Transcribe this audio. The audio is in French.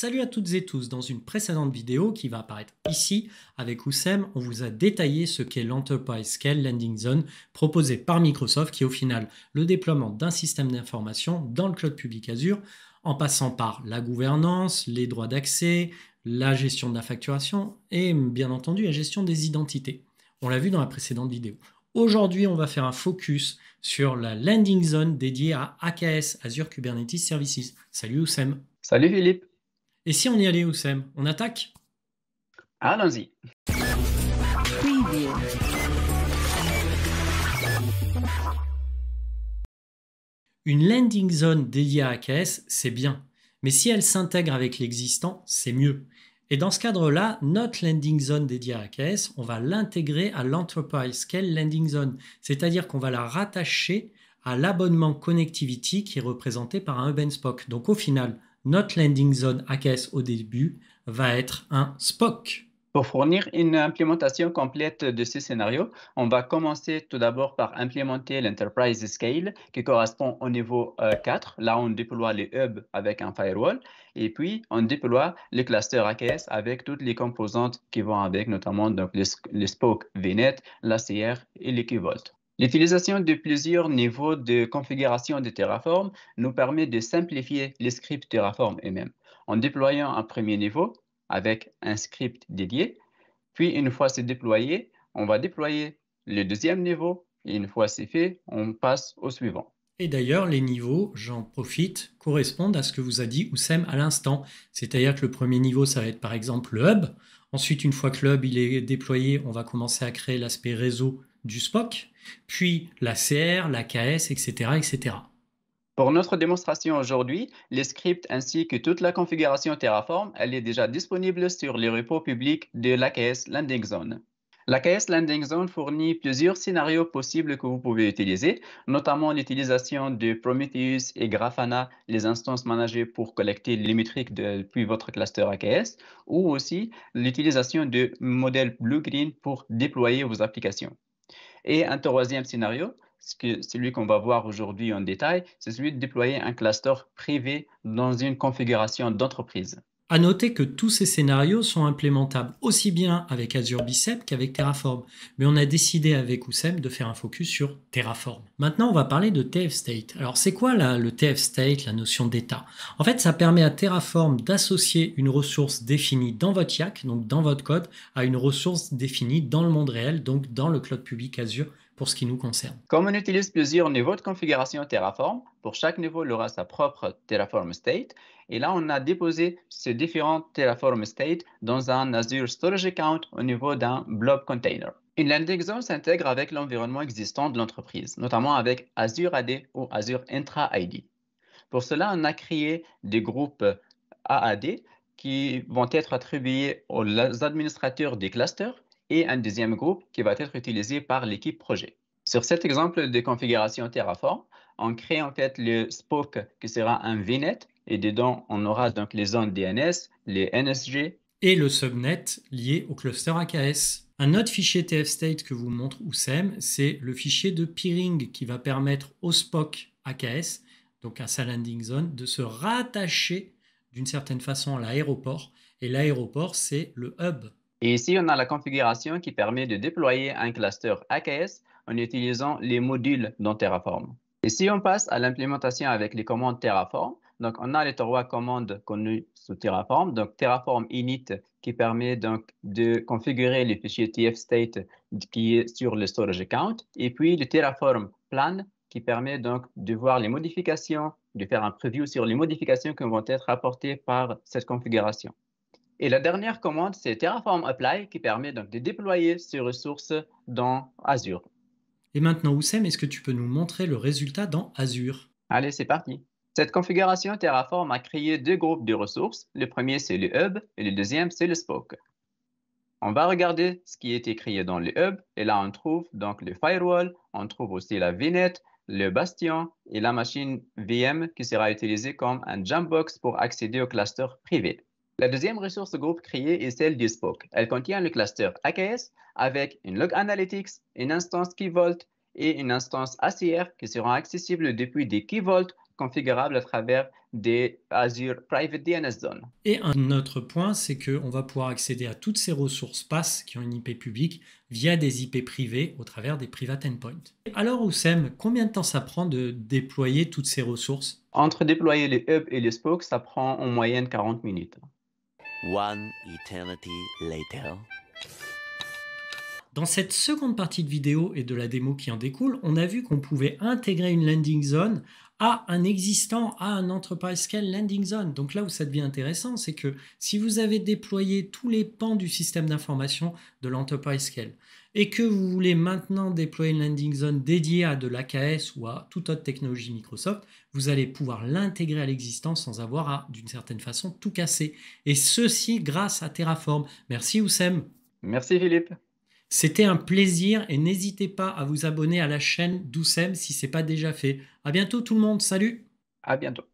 Salut à toutes et tous, dans une précédente vidéo qui va apparaître ici avec Oussem, on vous a détaillé ce qu'est l'Enterprise Scale Landing Zone proposé par Microsoft qui est au final le déploiement d'un système d'information dans le cloud public Azure en passant par la gouvernance, les droits d'accès, la gestion de la facturation et bien entendu la gestion des identités. On l'a vu dans la précédente vidéo. Aujourd'hui, on va faire un focus sur la landing zone dédiée à AKS, Azure Kubernetes Services. Salut Oussem. Salut Philippe. Et si on y allait, Oussem On attaque Allons-y. Une landing zone dédiée à AKS, c'est bien. Mais si elle s'intègre avec l'existant, c'est mieux. Et dans ce cadre-là, notre landing zone dédiée à AKS, on va l'intégrer à l'Enterprise Quelle Landing Zone, c'est-à-dire qu'on va la rattacher à l'abonnement Connectivity qui est représenté par un hub spoke. Donc au final, notre landing zone AKS au début va être un SPOC. Pour fournir une implémentation complète de ce scénario, on va commencer tout d'abord par implémenter l'Enterprise Scale qui correspond au niveau 4. Euh, Là, on déploie les hubs avec un firewall et puis on déploie les clusters AKS avec toutes les composantes qui vont avec, notamment donc, les, Spoke SPOC VNet, l'ACR et l'Equivolt. L'utilisation de plusieurs niveaux de configuration de Terraform nous permet de simplifier les scripts Terraform eux-mêmes en déployant un premier niveau avec un script dédié. Puis, une fois c'est déployé, on va déployer le deuxième niveau et une fois c'est fait, on passe au suivant. Et d'ailleurs, les niveaux, j'en profite, correspondent à ce que vous a dit Oussem à l'instant. C'est-à-dire que le premier niveau, ça va être par exemple le hub. Ensuite, une fois que le hub il est déployé, on va commencer à créer l'aspect réseau du Spock, puis la CR, la KS, etc. etc. Pour notre démonstration aujourd'hui, les scripts ainsi que toute la configuration Terraform, elle est déjà disponible sur les repos publics de l'AKS Landing Zone. L'AKS Landing Zone fournit plusieurs scénarios possibles que vous pouvez utiliser, notamment l'utilisation de Prometheus et Grafana, les instances managées pour collecter les métriques depuis votre cluster AKS, ou aussi l'utilisation de modèles blue-green pour déployer vos applications. Et un troisième scénario, celui qu'on va voir aujourd'hui en détail, c'est celui de déployer un cluster privé dans une configuration d'entreprise. À noter que tous ces scénarios sont implémentables aussi bien avec Azure Bicep qu'avec Terraform, mais on a décidé avec Oussem de faire un focus sur Terraform. Maintenant, on va parler de TF State. Alors, c'est quoi le TF State, la notion d'état En fait, ça permet à Terraform d'associer une ressource définie dans votre YAC, donc dans votre code, à une ressource définie dans le monde réel, donc dans le cloud public Azure pour ce qui nous concerne. Comme on utilise plusieurs niveaux de configuration Terraform, pour chaque niveau, il aura sa propre Terraform State. Et là, on a déposé ces différents Terraform State dans un Azure Storage Account au niveau d'un blob container. Une landing zone s'intègre avec l'environnement existant de l'entreprise, notamment avec Azure AD ou Azure Intra ID. Pour cela, on a créé des groupes AAD qui vont être attribués aux administrateurs des clusters et un deuxième groupe qui va être utilisé par l'équipe projet. Sur cet exemple de configuration Terraform, on crée en fait le spoke qui sera un VNet et dedans on aura donc les zones DNS, les NSG. Et le subnet lié au cluster AKS. Un autre fichier tfstate que vous montre Oussem, c'est le fichier de peering qui va permettre au spoke AKS, donc à sa landing zone, de se rattacher d'une certaine façon à l'aéroport. Et l'aéroport, c'est le hub et ici, on a la configuration qui permet de déployer un cluster AKS en utilisant les modules dans Terraform. Et si on passe à l'implémentation avec les commandes Terraform, donc on a les trois commandes connues sous Terraform, donc Terraform init qui permet donc de configurer fichier TF State qui est sur le storage account, et puis le Terraform plan qui permet donc de voir les modifications, de faire un preview sur les modifications qui vont être apportées par cette configuration. Et la dernière commande, c'est Terraform Apply qui permet donc de déployer ces ressources dans Azure. Et maintenant, Oussem, est-ce que tu peux nous montrer le résultat dans Azure Allez, c'est parti. Cette configuration Terraform a créé deux groupes de ressources. Le premier, c'est le Hub et le deuxième, c'est le Spoke. On va regarder ce qui a été créé dans le Hub. Et là, on trouve donc le Firewall, on trouve aussi la VNet, le Bastion et la machine VM qui sera utilisée comme un Jambox pour accéder au cluster privé. La deuxième ressource groupe créée est celle du Spoke. Elle contient le cluster AKS avec une log analytics, une instance Vault et une instance ACR qui seront accessibles depuis des Key KeyVault configurables à travers des Azure Private DNS Zone. Et un autre point, c'est qu'on va pouvoir accéder à toutes ces ressources PASS qui ont une IP publique via des IP privées au travers des private endpoints. Alors Oussem, combien de temps ça prend de déployer toutes ces ressources Entre déployer les Hub et les Spoke, ça prend en moyenne 40 minutes. One eternity Dans cette seconde partie de vidéo et de la démo qui en découle, on a vu qu'on pouvait intégrer une landing zone à un existant, à un enterprise scale landing zone. Donc là où ça devient intéressant, c'est que si vous avez déployé tous les pans du système d'information de l'enterprise scale et que vous voulez maintenant déployer une landing zone dédiée à de l'AKS ou à toute autre technologie Microsoft, vous allez pouvoir l'intégrer à l'existence sans avoir à, d'une certaine façon, tout casser. Et ceci grâce à Terraform. Merci Oussem. Merci Philippe. C'était un plaisir et n'hésitez pas à vous abonner à la chaîne Doucem si ce n'est pas déjà fait. À bientôt tout le monde, salut À bientôt